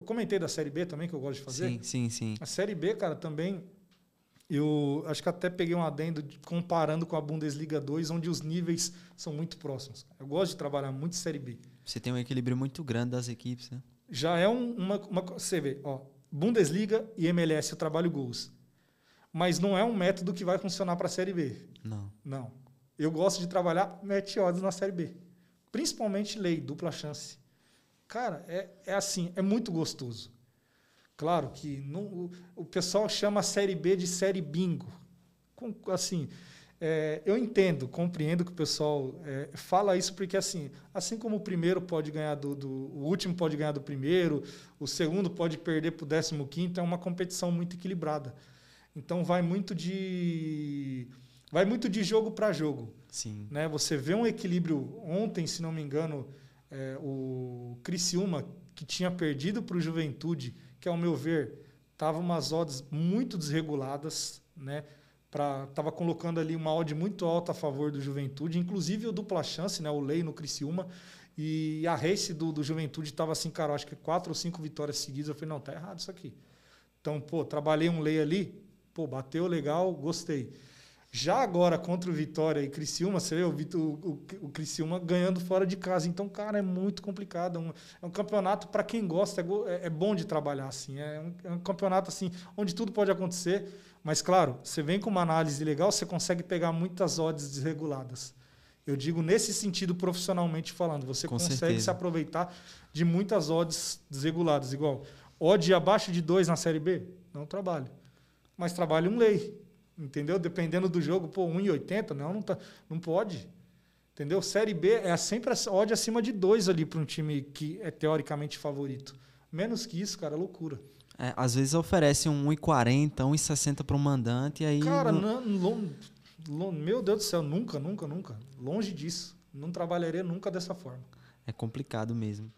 Eu comentei da Série B também, que eu gosto de fazer. Sim, sim, sim. A Série B, cara, também. Eu acho que até peguei um adendo comparando com a Bundesliga 2, onde os níveis são muito próximos. Eu gosto de trabalhar muito Série B. Você tem um equilíbrio muito grande das equipes, né? Já é um, uma, uma. Você vê, ó, Bundesliga e MLS eu trabalho gols. Mas não é um método que vai funcionar para a Série B. Não. Não. Eu gosto de trabalhar meteodos na Série B. Principalmente lei, dupla chance. Cara, é, é assim, é muito gostoso. Claro que não, o, o pessoal chama a Série B de Série Bingo. Com, assim, é, eu entendo, compreendo que o pessoal é, fala isso, porque assim, assim como o primeiro pode ganhar do, do, O último pode ganhar do primeiro, o segundo pode perder para o décimo quinto, é uma competição muito equilibrada. Então vai muito de. Vai muito de jogo para jogo. Sim. Né? Você vê um equilíbrio ontem, se não me engano, é, o Criciúma, que tinha perdido para o Juventude, que ao meu ver estava umas odds muito desreguladas, né? Pra, tava colocando ali uma odd muito alta a favor do Juventude, inclusive o dupla chance, né? O Lei no Criciúma e a race do, do Juventude estava assim, cara, acho que quatro ou cinco vitórias seguidas. Eu falei, não, tá errado isso aqui. Então, pô, trabalhei um lei ali, pô, bateu legal, gostei. Já agora, contra o Vitória e Criciúma, você vê o, o, o, Criciúma ganhando fora de casa. Então, cara, é muito complicado. É um, é um campeonato, para quem gosta, é, é, é, bom de trabalhar, assim. É um, é um campeonato, assim, onde tudo pode acontecer. Mas, claro, você vem com uma análise legal, você consegue pegar muitas odds desreguladas. Eu digo nesse sentido, profissionalmente falando. Você com consegue certeza. se aproveitar de muitas odds desreguladas. Igual, odd abaixo de 2 na Série B? Não trabalho. Mas trabalho um lei Entendeu? Dependendo do jogo, pô, 1,80, não, não, tá, não pode. Entendeu? Série B é sempre ódio acima de dois ali para um time que é teoricamente favorito. Menos que isso, cara, é loucura. É, às vezes oferece um 1,40, 1,60 para o mandante e aí... Cara, não... meu Deus do céu, nunca, nunca, nunca. Longe disso. Não trabalharia nunca dessa forma. É complicado mesmo.